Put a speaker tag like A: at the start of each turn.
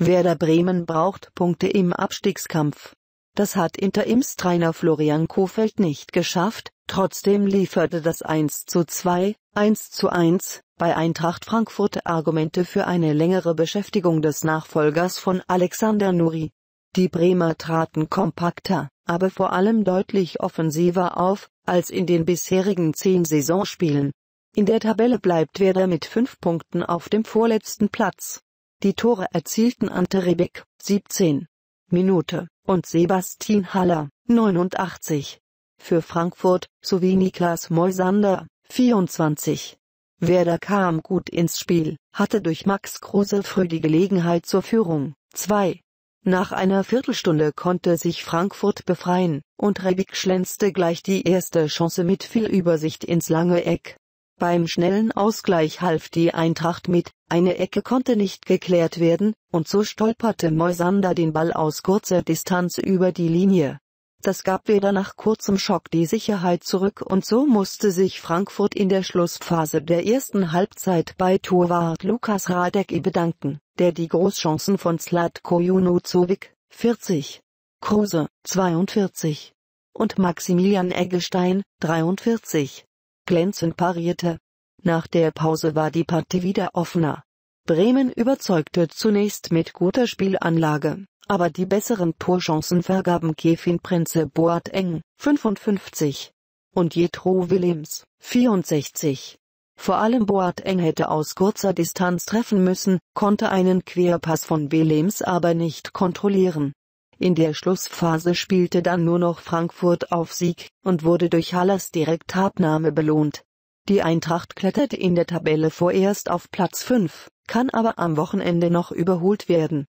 A: Werder Bremen braucht Punkte im Abstiegskampf. Das hat Interimstrainer Florian Kofeld nicht geschafft, trotzdem lieferte das 1 zu 2, 1 zu 1 bei Eintracht Frankfurt Argumente für eine längere Beschäftigung des Nachfolgers von Alexander Nuri. Die Bremer traten kompakter, aber vor allem deutlich offensiver auf, als in den bisherigen zehn Saisonspielen. In der Tabelle bleibt Werder mit fünf Punkten auf dem vorletzten Platz. Die Tore erzielten Ante Rebic, 17. Minute, und Sebastian Haller, 89. Für Frankfurt, sowie Niklas Moisander, 24. Werder kam gut ins Spiel, hatte durch Max Kruse früh die Gelegenheit zur Führung, 2. Nach einer Viertelstunde konnte sich Frankfurt befreien, und Rebic schlänzte gleich die erste Chance mit viel Übersicht ins lange Eck. Beim schnellen Ausgleich half die Eintracht mit, eine Ecke konnte nicht geklärt werden, und so stolperte Moisander den Ball aus kurzer Distanz über die Linie. Das gab weder nach kurzem Schock die Sicherheit zurück und so musste sich Frankfurt in der Schlussphase der ersten Halbzeit bei Torwart Lukas Radecki bedanken, der die Großchancen von Slatko Junuzovic, 40, Kruse, 42 und Maximilian Eggestein, 43, glänzend parierte. Nach der Pause war die Partie wieder offener. Bremen überzeugte zunächst mit guter Spielanlage, aber die besseren Torchancen vergaben Kevin Prinze Boateng, 55, und Jetro Willems, 64. Vor allem Boateng hätte aus kurzer Distanz treffen müssen, konnte einen Querpass von Willems aber nicht kontrollieren. In der Schlussphase spielte dann nur noch Frankfurt auf Sieg und wurde durch Hallers Direktabnahme belohnt. Die Eintracht klettert in der Tabelle vorerst auf Platz 5, kann aber am Wochenende noch überholt werden.